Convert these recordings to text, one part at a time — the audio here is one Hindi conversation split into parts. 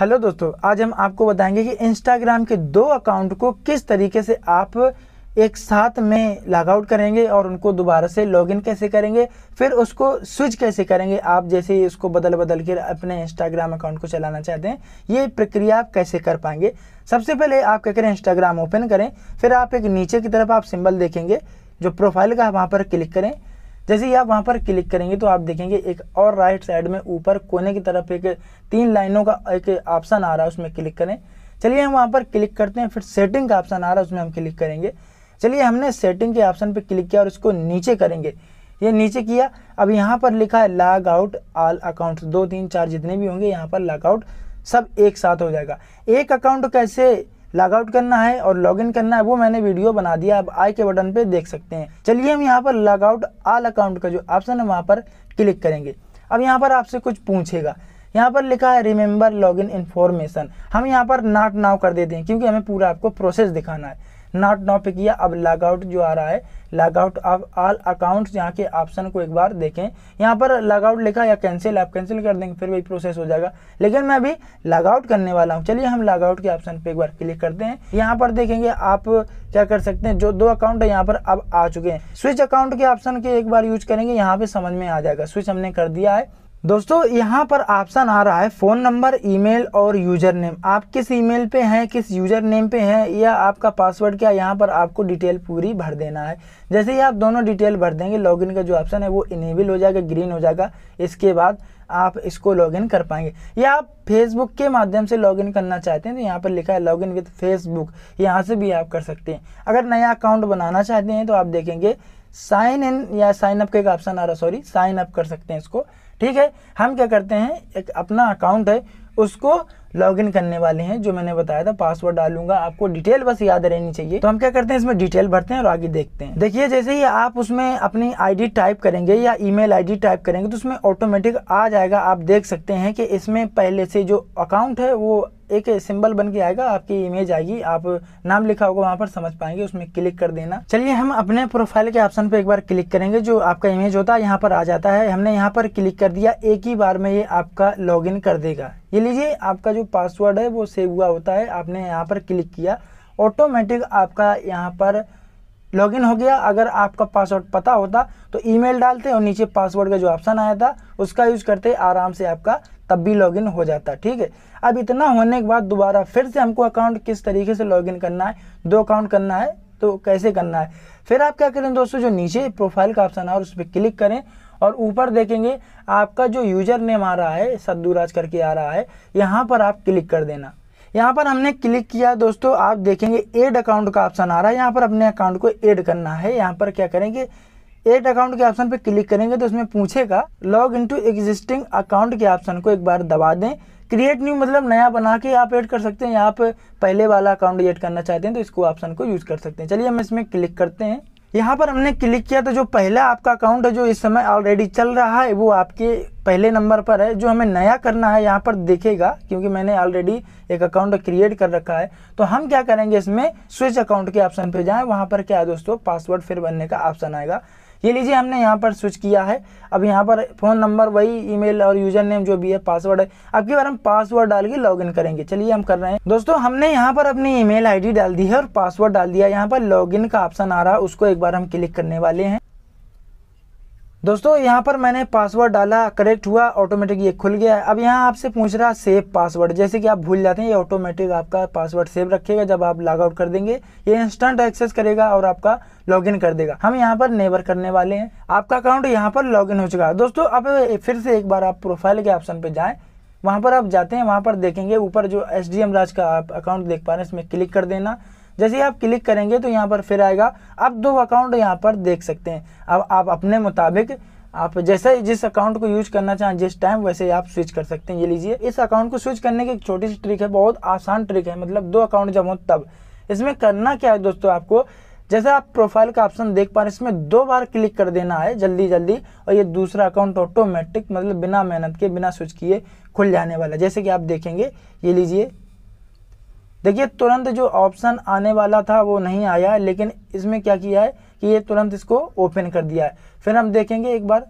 हेलो दोस्तों आज हम आपको बताएंगे कि इंस्टाग्राम के दो अकाउंट को किस तरीके से आप एक साथ में लॉगआउट करेंगे और उनको दोबारा से लॉगिन कैसे करेंगे फिर उसको स्विच कैसे करेंगे आप जैसे ही उसको बदल बदल के अपने इंस्टाग्राम अकाउंट को चलाना चाहते हैं ये प्रक्रिया आप कैसे कर पाएंगे सबसे पहले आप क्या करें इंस्टाग्राम ओपन करें फिर आप एक नीचे की तरफ आप सिंबल देखेंगे जो प्रोफाइल का वहाँ पर क्लिक करें जैसे ही आप वहाँ पर क्लिक करेंगे तो आप देखेंगे एक और राइट साइड में ऊपर कोने की तरफ एक तीन लाइनों का एक ऑप्शन आ रहा है उसमें क्लिक करें चलिए हम वहाँ पर क्लिक करते हैं फिर सेटिंग का ऑप्शन आ रहा है उसमें हम क्लिक करेंगे चलिए हमने सेटिंग के ऑप्शन पर क्लिक किया और इसको नीचे करेंगे ये नीचे किया अब यहाँ पर लिखा है लॉग आउट ऑल अकाउंट दो तीन चार जितने भी होंगे यहाँ पर लॉग आउट सब एक साथ हो जाएगा एक अकाउंट कैसे लॉगआउट करना है और लॉगिन करना है वो मैंने वीडियो बना दिया आप आई के बटन पे देख सकते हैं चलिए हम यहाँ पर लॉगआउट आल अकाउंट का जो ऑप्शन है वहाँ पर क्लिक करेंगे अब यहाँ पर आपसे कुछ पूछेगा यहाँ पर लिखा है रिमेंबर लॉगिन इन्फॉर्मेशन हम यहाँ पर नॉट नाव कर देते हैं क्योंकि हमें पूरा आपको प्रोसेस दिखाना है नॉट नौ पे किया अब लॉगआउट जो आ रहा है लॉगआउट ऑफ ऑल अकाउंट्स यहाँ के ऑप्शन को एक बार देखें यहाँ पर लॉगआउट लिखा या कैंसिल आप कैंसिल कर देंगे फिर वही प्रोसेस हो जाएगा लेकिन मैं अभी लॉगआउट करने वाला हूँ चलिए हम लॉगआउट के ऑप्शन पे एक बार क्लिक करते हैं यहाँ पर देखेंगे आप क्या कर सकते हैं जो दो अकाउंट है यहाँ पर अब आ चुके हैं स्विच अकाउंट के ऑप्शन के एक बार यूज करेंगे यहाँ पे समझ में आ जाएगा स्विच हमने कर दिया है दोस्तों यहाँ पर ऑप्शन आ रहा है फ़ोन नंबर ईमेल और यूज़र नेम आप किस ईमेल पे हैं किस यूज़र नेम पे हैं या आपका पासवर्ड क्या यहाँ पर आपको डिटेल पूरी भर देना है जैसे ही आप दोनों डिटेल भर देंगे लॉगिन का जो ऑप्शन है वो इनेबल हो जाएगा ग्रीन हो जाएगा इसके बाद आप इसको लॉगिन कर पाएंगे या आप फेसबुक के माध्यम से लॉगिन करना चाहते हैं तो यहाँ पर लिखा है लॉगिन विथ फेसबुक यहाँ से भी आप कर सकते हैं अगर नया अकाउंट बनाना चाहते हैं तो आप देखेंगे साइन इन या साइन अप का एक ऑप्शन आ रहा है सॉरी साइन अप कर सकते हैं इसको ठीक है हम क्या करते हैं एक अपना अकाउंट है उसको लॉगिन करने वाले हैं जो मैंने बताया था पासवर्ड डालूंगा आपको डिटेल बस याद रहनी चाहिए तो हम क्या करते हैं इसमें डिटेल भरते हैं और आगे देखते हैं देखिए जैसे ही आप उसमें अपनी आईडी टाइप करेंगे या ईमेल आईडी टाइप करेंगे तो उसमें ऑटोमेटिक आ जाएगा आप देख सकते हैं कि इसमें पहले से जो अकाउंट है वो एक सिंबल बन के आएगा आपकी इमेज आएगी आप नाम लिखा होगा वहाँ पर समझ पाएंगे उसमें क्लिक कर देना चलिए हम अपने प्रोफाइल के ऑप्शन पे एक बार क्लिक करेंगे जो आपका इमेज होता है यहाँ पर आ जाता है हमने यहाँ पर क्लिक कर दिया एक ही बार में ये आपका लॉगिन कर देगा ये लीजिए आपका जो पासवर्ड है वो सेव हुआ होता है आपने यहाँ पर क्लिक किया ऑटोमेटिक आपका यहाँ पर लॉगिन हो गया अगर आपका पासवर्ड पता होता तो ईमेल डालते और नीचे पासवर्ड का जो ऑप्शन आया था उसका यूज करते आराम से आपका तब भी लॉगिन हो जाता ठीक है अब इतना होने के बाद दोबारा फिर से हमको अकाउंट किस तरीके से लॉगिन करना है दो अकाउंट करना है तो कैसे करना है फिर आप क्या करें दोस्तों जो नीचे प्रोफाइल का ऑप्शन है और उस पर क्लिक करें और ऊपर देखेंगे आपका जो यूजर नेम आ रहा है सद्दूराज करके आ रहा है यहाँ पर आप क्लिक कर देना यहाँ पर हमने क्लिक किया दोस्तों आप देखेंगे एड अकाउंट का ऑप्शन आ रहा है यहाँ पर अपने अकाउंट को एड करना है यहाँ पर क्या करेंगे एड अकाउंट के ऑप्शन पर क्लिक करेंगे तो उसमें पूछेगा log in to existing account के ऑप्शन को एक बार दबा दें क्रिएट न्यू मतलब नया बना के आप ऐड कर सकते हैं यहाँ पर पहले वाला अकाउंट एड करना चाहते हैं तो इसको ऑप्शन को यूज़ कर सकते हैं चलिए हम इसमें क्लिक करते हैं यहाँ पर हमने क्लिक किया तो जो पहला आपका अकाउंट है जो इस समय ऑलरेडी चल रहा है वो आपके पहले नंबर पर है जो हमें नया करना है यहाँ पर देखेगा क्योंकि मैंने ऑलरेडी एक अकाउंट क्रिएट कर रखा है तो हम क्या करेंगे इसमें स्विच अकाउंट के ऑप्शन पे जाएं वहाँ पर क्या है दोस्तों पासवर्ड फिर बनने का ऑप्शन आएगा ये लीजिए हमने यहाँ पर स्विच किया है अब यहाँ पर फ़ोन नंबर वही ईमेल और यूजर नेम जो भी है पासवर्ड है अब की बार हम पासवर्ड डाल के लॉगिन करेंगे चलिए हम कर रहे हैं दोस्तों हमने यहाँ पर अपनी ईमेल आईडी डाल दी है और पासवर्ड डाल दिया यहाँ पर लॉगिन का ऑप्शन आ रहा है उसको एक बार हम क्लिक करने वाले हैं दोस्तों यहाँ पर मैंने पासवर्ड डाला करेक्ट हुआ ऑटोमेटिक ये खुल गया है अब यहाँ आपसे पूछ रहा सेव पासवर्ड जैसे कि आप भूल जाते हैं ये ऑटोमेटिक आपका पासवर्ड सेव रखेगा जब आप लॉग आउट कर देंगे ये इंस्टेंट एक्सेस करेगा और आपका लॉगिन कर देगा हम यहाँ पर नेवर करने वाले हैं आपका अकाउंट यहाँ पर लॉग हो चुका है दोस्तों अब फिर से एक बार आप प्रोफाइल के ऑप्शन पर जाएँ वहाँ पर आप जाते हैं वहाँ पर देखेंगे ऊपर जो एस डी एम राज का आप अकाउंट देख पा रहे हैं इसमें क्लिक कर देना जैसे ही आप क्लिक करेंगे तो यहाँ पर फिर आएगा आप दो अकाउंट यहाँ पर देख सकते हैं अब आप अपने मुताबिक आप जैसे जिस अकाउंट को यूज करना चाहें जिस टाइम वैसे ही आप स्विच कर सकते हैं ये लीजिए इस अकाउंट को स्विच करने की एक छोटी सी ट्रिक है बहुत आसान ट्रिक है मतलब दो अकाउंट जब हो तब इसमें करना क्या है दोस्तों आपको जैसे आप प्रोफाइल का ऑप्शन देख पा रहे हैं इसमें दो बार क्लिक कर देना है जल्दी जल्दी और ये दूसरा अकाउंट ऑटोमेटिक मतलब बिना मेहनत के बिना स्विच किए खुल जाने वाला जैसे कि आप देखेंगे ये लीजिए देखिए तुरंत जो ऑप्शन आने वाला था वो नहीं आया लेकिन इसमें क्या किया है कि ये तुरंत इसको ओपन कर दिया है फिर हम देखेंगे एक बार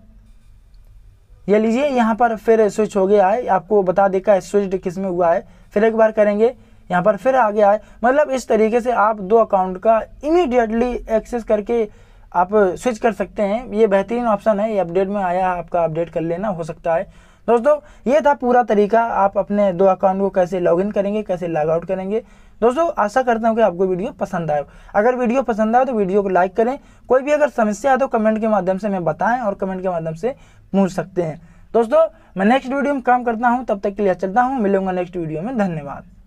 ये लीजिए यहाँ पर फिर स्विच हो गया है आपको बता देगा स्विच किस में हुआ है फिर एक बार करेंगे यहाँ पर फिर आ गया है मतलब इस तरीके से आप दो अकाउंट का इमीडिएटली एक्सेस करके आप स्विच कर सकते हैं ये बेहतरीन ऑप्शन है ये अपडेट में आया आपका अपडेट कर लेना हो सकता है दोस्तों ये था पूरा तरीका आप अपने दो अकाउंट को कैसे लॉगिन करेंगे कैसे लॉग आउट करेंगे दोस्तों आशा करता हूँ कि आपको वीडियो पसंद आए अगर वीडियो पसंद आए तो वीडियो को लाइक करें कोई भी अगर समस्या है तो कमेंट के माध्यम से हमें बताएं और कमेंट के माध्यम से पूछ सकते हैं दोस्तों मैं नेक्स्ट वीडियो में काम करता हूँ तब तक के लिए चलता हूँ मिलूंगा नेक्स्ट वीडियो में धन्यवाद